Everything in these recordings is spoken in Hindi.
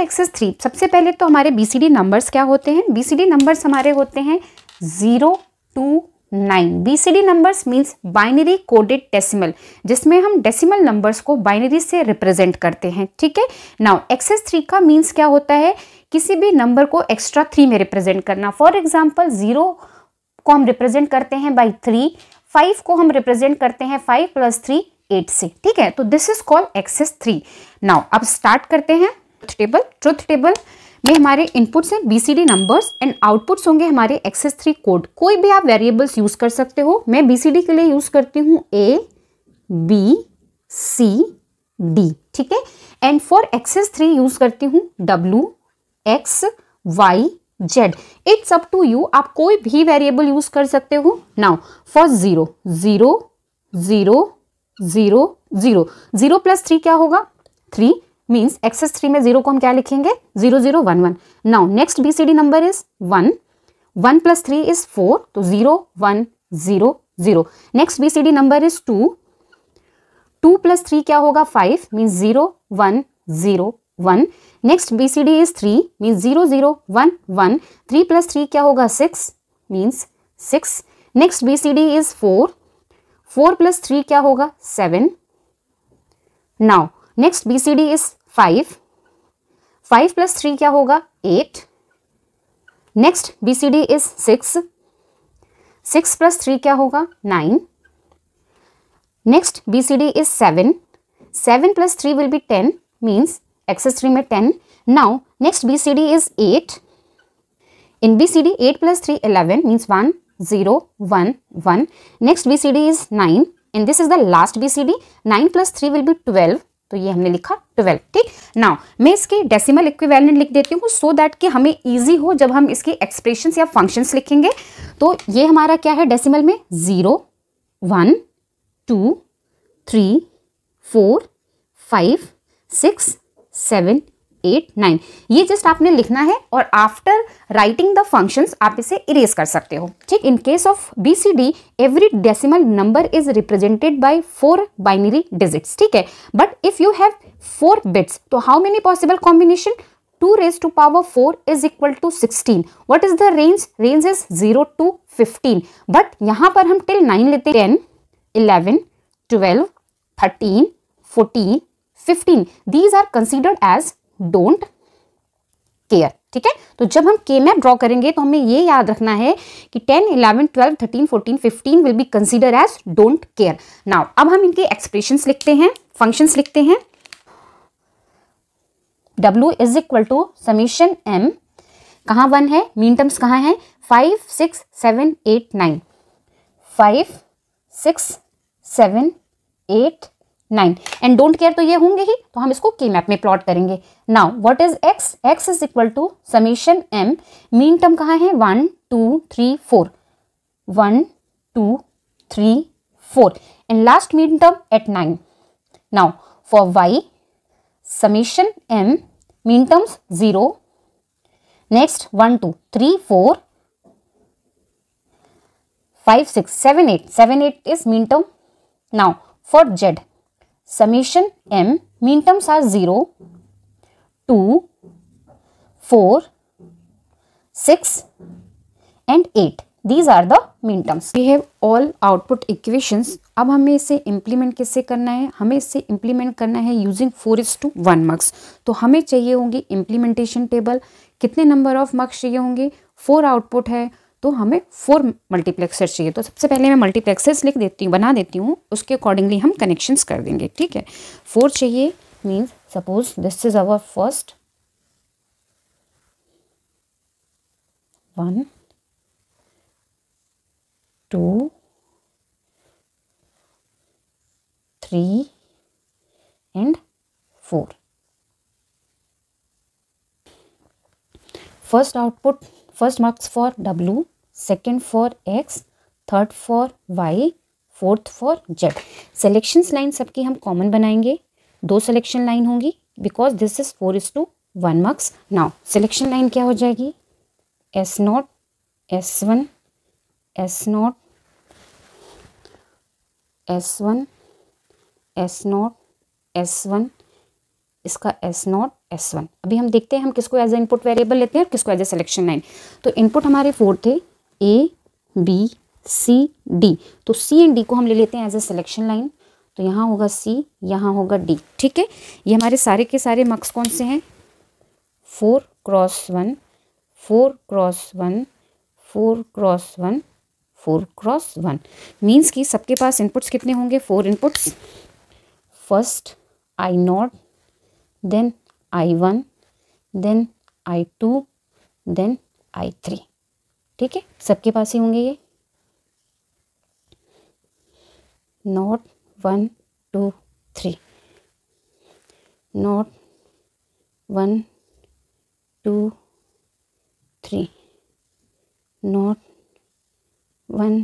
एक्सेस थ्री सबसे पहले तो हमारे बी सी डी नंबर्स क्या होते हैं बी सी डी नंबर्स हमारे होते हैं zero to nine B C D numbers means binary coded decimal जिसमें हम डेसिमल नंबर्स को बाइनरी से रिप्रेजेंट करते हैं ठीक है नाउ एक्सेस थ्री का मीन्स क्या होता है किसी भी नंबर को एक्स्ट्रा थ्री में रिप्रेजेंट करना फॉर एग्जाम्पल ज़ीरो को हम रिप्रेजेंट करते हैं बाई थ्री फाइव को हम रिप्रेजेंट करते हैं फाइव प्लस थ्री एट से ठीक है तो this is called excess three now अब स्टार्ट करते हैं ट्रुथ टेबल ट्रुथ टेबल में हमारे इनपुट्स हैं बीसीडी नंबर्स एंड आउटपुट्स होंगे हमारे एक्सेस थ्री कोड कोई भी आप वेरिएबल्स यूज कर सकते हो मैं बीसीडी के लिए यूज करती हूँ ए बी सी डी ठीक है and for excess three use करती हूँ W X Y Z it's up to you आप कोई भी वेरिएबल यूज कर सकते हो now for zero zero zero zero zero zero plus three क्या होगा थ्री मीन्स एक्सेस थ्री में जीरो को हम क्या लिखेंगे zero zero one one now next B C D number is one one plus three is four तो zero one zero zero next B C D number is two two plus three क्या होगा five means zero one zero one next B C D is three means zero zero one one three plus three क्या होगा six means six next B C D is four four plus three क्या होगा seven now next B C D is five five plus three क्या होगा eight next B C D is six six plus three क्या होगा nine next B C D is seven seven plus three will be ten means excess three में ten now next B C D is eight in B C D eight plus three eleven means one zero one one next B C D is nine this is the last B C D nine plus three will be twelve तो ये हमने लिखा ट्वेल्व ठीक नाउ मैं इसके डेसिमल इक्विवेलेंट लिख देती हूँ सो दैट कि हमें इजी हो जब हम इसके एक्सप्रेशंस या फंक्शंस लिखेंगे तो ये हमारा क्या है डेसिमल में zero one two three four five six seven eight nine ये जस्ट आपने लिखना है और आफ्टर राइटिंग द फंक्शंस आप इसे इरेज कर सकते हो ठीक in case of B C D every decimal number is represented by four binary digits ठीक है but if you have four bits तो how many possible combination 2 raise to power 4 is equal to 16. What is the range range is 0 to 15. But यहाँ पर हम टिल 9 लेते हैं 10, 11, 12, 13, 14, 15. These are considered as don't care ठीक है तो जब हम के मैप ड्रॉ करेंगे तो हमें ये याद रखना है कि ten eleven twelve thirteen fourteen fifteen will be consider as don't care now अब हम इनके एक्सप्रेशन लिखते हैं फंक्शन लिखते हैं W is equal to summation M कहाँ वन है मीन टर्म्स कहाँ है five six seven eight nine five six seven eight nine and don't care तो ये होंगे ही तो हम इसको के मैप में प्लॉट करेंगे now what is X X is equal to summation M minterm कहाँ है one two three four one two three four and last minterm eight nine now for Y summation M minterms zero next one two three four five six seven eight seven eight is minterm now for Z summation M mean terms are 0 2 4 6 and 8 these are the mean terms we have all output equations अब हमें इसे इम्प्लीमेंट किससे करना है हमें इसे इंप्लीमेंट करना है using four is to one marks तो हमें चाहिए होंगे इंप्लीमेंटेशन टेबल कितने नंबर ऑफ मार्क्स चाहिए होंगे फोर आउटपुट है तो हमें फोर मल्टीप्लेक्सर चाहिए तो सबसे पहले मैं मल्टीप्लेक्सर्स लिख देती हूँ बना देती हूँ उसके अकॉर्डिंगली हम कनेक्शंस कर देंगे ठीक है फोर चाहिए means suppose this is our first one two three and four first output first marks for W second for X third for Y fourth for Z selection line सबकी हम कॉमन बनाएंगे दो सिलेक्शन लाइन होंगी because this is four is to one marks now selection line क्या हो जाएगी S not S one S not S one S not S one इसका एस नॉट एस वन अभी हम देखते हैं हम किसको एज ए इनपुट वेरिएबल लेते हैं और किसको एज ए सिलेक्शन लाइन तो इनपुट हमारे फोर थे ए बी सी डी तो सी एंड डी को हम ले लेते हैं एज ए सिलेक्शन लाइन तो यहाँ होगा सी यहाँ होगा डी ठीक है ये हमारे सारे के सारे मार्क्स कौन से हैं four cross one four cross one four cross one four cross one means कि सबके पास इनपुट्स कितने होंगे four inputs first I not then I one then I two then I three ठीक है सबके पास ही होंगे ये not one two three not one two three not one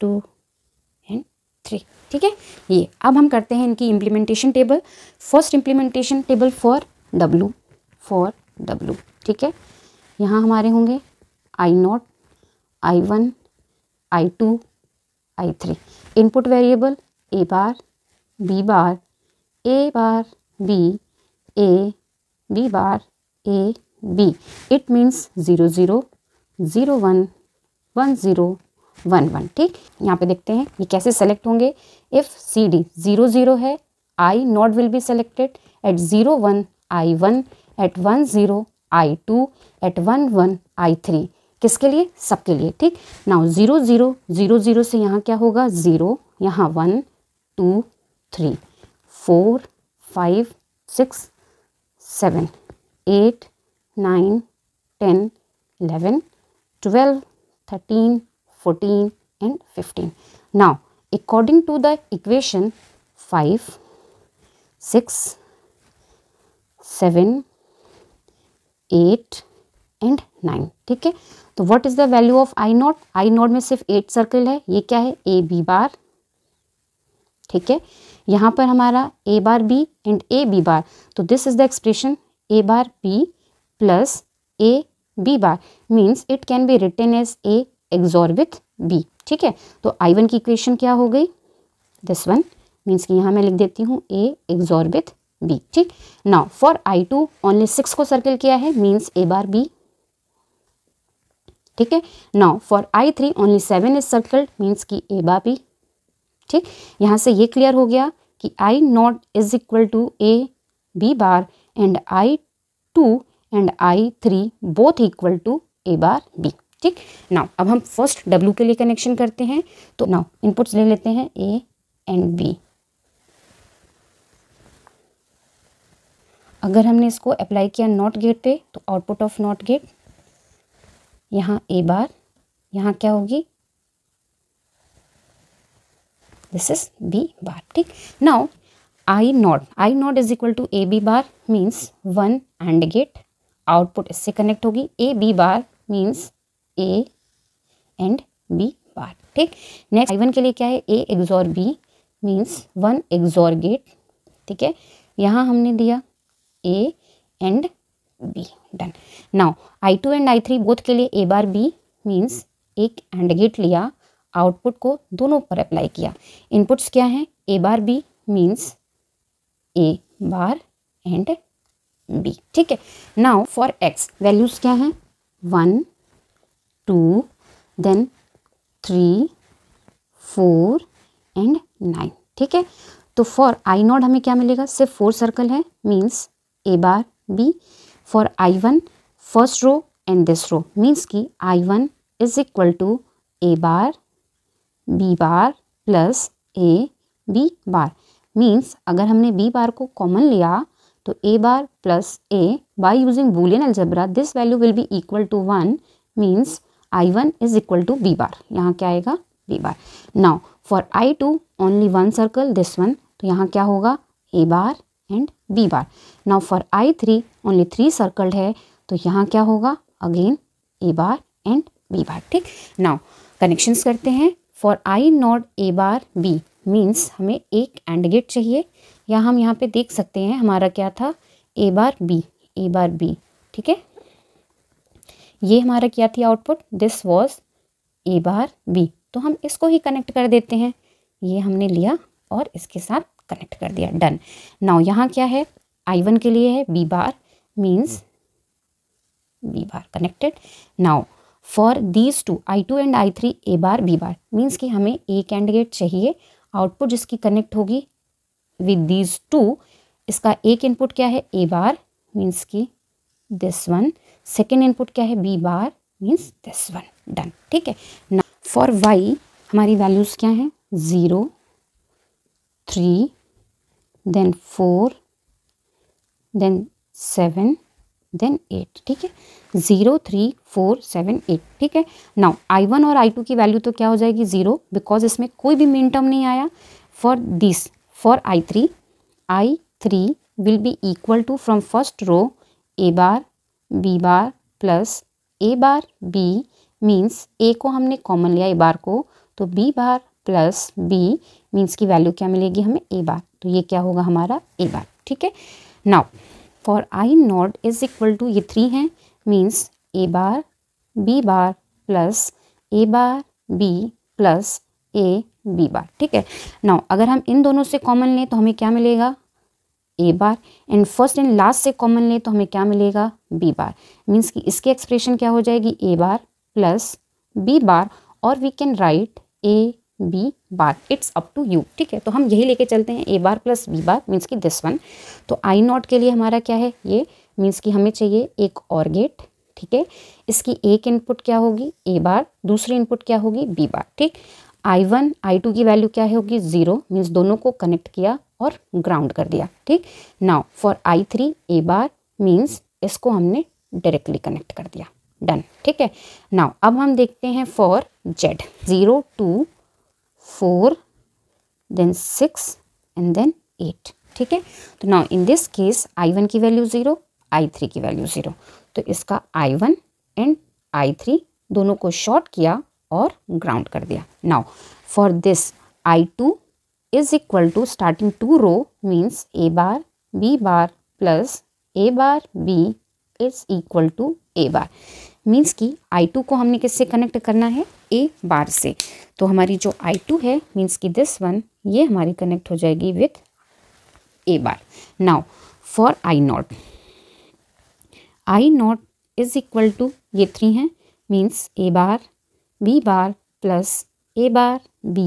two three ठीक है ये अब हम करते हैं इनकी implementation table first implementation table for W for W ठीक है यहाँ हमारे होंगे I not I one I two I three input variable A bar B bar A bar B A B bar A B it means zero zero zero one one zero one one ठीक यहाँ पे देखते हैं ये कैसे सेलेक्ट होंगे if C D zero zero है I not will be selected at zero one I one at one zero I to eight one one I three किसके लिए सबके लिए ठीक now zero zero zero zero से यहाँ क्या होगा ज़ीरो यहाँ one two three four five six seven eight nine ten eleven twelve thirteen 14 and 15. Now according to the equation 5, 6, 7, 8 and 9 ठीक है तो what is the value of I not I not में सिर्फ एट सर्कल है ये क्या है ए बी ठीक है यहां पर हमारा a bar b and a b bar तो this is the expression a bar b plus a b bar means it can be written as a XOR with B ठीक है तो आई वन की इक्वेशन क्या हो गई दिस वन मीन्स कि यहाँ मैं लिख देती हूँ ए एग्जॉर विथ बी ठीक now for I two only six को सर्कल किया है मीन्स ए बार बी ठीक है now for I three only seven is circled means कि ए बार बी ठीक यहाँ से ये क्लियर हो गया कि I not is equal to A B bar and I two and I three both equal to A bar B ठीक नाउ अब हम फर्स्ट डब्ल्यू के लिए कनेक्शन करते हैं तो नाउ इनपुट्स ले लेते हैं ए एंड बी अगर हमने इसको अप्लाई किया नॉट गेट पे तो आउटपुट ऑफ नॉट गेट यहाँ ए बार यहाँ क्या होगी दिस इज बी बार ठीक now I not I not is equal to A B bar means one and gate output इससे कनेक्ट होगी A B bar means A and B bar ठीक नेक्स्ट आई वन के लिए क्या है A XOR B means one XOR gate ठीक है यहाँ हमने दिया A and B done now I two and I three both के लिए ए बार बी मीन्स एक एंड गेट लिया आउटपुट को दोनों पर अप्लाई किया इनपुट्स क्या हैं A bar B means A bar and B ठीक है नाउ फॉर एक्स वैल्यूज़ क्या हैं one two then three four and nine ठीक है तो फॉर आई नॉट हमें क्या मिलेगा सिर्फ फोर सर्कल है means A bar B for I one first row and this row means कि I one is equal to A bar B bar plus A B bar means अगर हमने बी बार को कॉमन लिया तो A bar plus A by using Boolean algebra this value will be equal to one means I one is equal to B bar यहाँ क्या आएगा B bar now for I two only one circle this one तो यहाँ क्या होगा A bar and B bar now for I three only three circled है तो यहाँ क्या होगा again A bar and B bar ठीक नाउ कनेक्शंस करते हैं for I not A bar B means हमें एक एंड गेट चाहिए या हम यहाँ पे देख सकते हैं हमारा क्या था ए बार बी ए बार बी ठीक है ये हमारा क्या थी output this was A bar B तो हम इसको ही कनेक्ट कर देते हैं ये हमने लिया और इसके साथ कनेक्ट कर दिया डन नाउ यहाँ क्या है आई वन के लिए है B bar means B bar connected now for these two I two and I three A bar B bar means कि हमें एक कैंडिडेट गेट चाहिए आउटपुट जिसकी कनेक्ट होगी विद दीज टू इसका एक इनपुट क्या है ए बार मीन्स की दिस वन सेकेंड इनपुट क्या है B bar means this one done ठीक है ना फॉर वाई हमारी वैल्यूज़ क्या हैं zero three then four then seven then eight ठीक है zero three four seven eight ठीक है नाउ आई वन और आई टू की वैल्यू तो क्या हो जाएगी ज़ीरो बिकॉज इसमें कोई भी मेन टर्म नहीं आया for this for I three I three will be equal to from first row A bar B bar plus A bar B means A को हमने कॉमन लिया ए बार को तो B bar plus B means की वैल्यू क्या मिलेगी हमें ए बार तो ये क्या होगा हमारा ए बार ठीक है now for I not is equal to ये थ्री हैं means A bar B bar plus A bar B plus A B bar ठीक है नाउ अगर हम इन दोनों से कॉमन लें तो हमें क्या मिलेगा A bar and first and last से कॉमन लें तो हमें क्या मिलेगा बी बार मीन्स कि इसकी एक्सप्रेशन क्या हो जाएगी ए बार प्लस बी बार और we can write A B bar it's up to you ठीक है तो हम यही लेके चलते हैं A bar plus B bar means कि दिस वन तो आई नॉट के लिए हमारा क्या है ये मीन्स कि हमें चाहिए एक और गेट ठीक है इसकी एक इनपुट क्या होगी ए बार दूसरी इनपुट क्या होगी बी बार ठीक आई वन आई टू की वैल्यू क्या होगी ज़ीरो मीन्स दोनों को कनेक्ट किया और ग्राउंड कर दिया ठीक now for I three A bar means इसको हमने डायरेक्टली कनेक्ट कर दिया डन ठीक है नाउ अब हम देखते हैं for Z zero two four then six and then eight ठीक है तो now in this case I one की वैल्यू ज़ीरो आई थ्री की वैल्यू ज़ीरो तो इसका I one and I three दोनों को शॉर्ट किया और ग्राउंड कर दिया now for this I two is equal to starting two row means A bar B bar plus A bar B is equal to A bar means कि आई टू को हमने किससे कनेक्ट करना है ए बार से तो हमारी जो आई टू है मीन्स कि दिस वन ये हमारी कनेक्ट हो जाएगी with A bar now for I not I not is equal to ये थ्री हैं means A bar B bar plus A bar B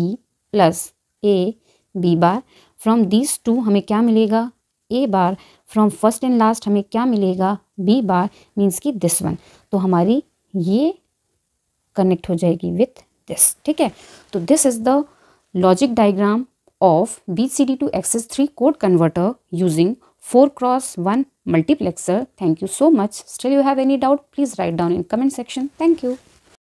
plus A B bar from this two हमें क्या मिलेगा A bar from first and last हमें क्या मिलेगा बी बार मीन्स की दिस वन तो हमारी ये कनेक्ट हो जाएगी विथ दिस ठीक है तो this is the logic diagram of B C D to excess three code converter using four cross one multiplexer thank you so much still you have any doubt please write down in comment section thank you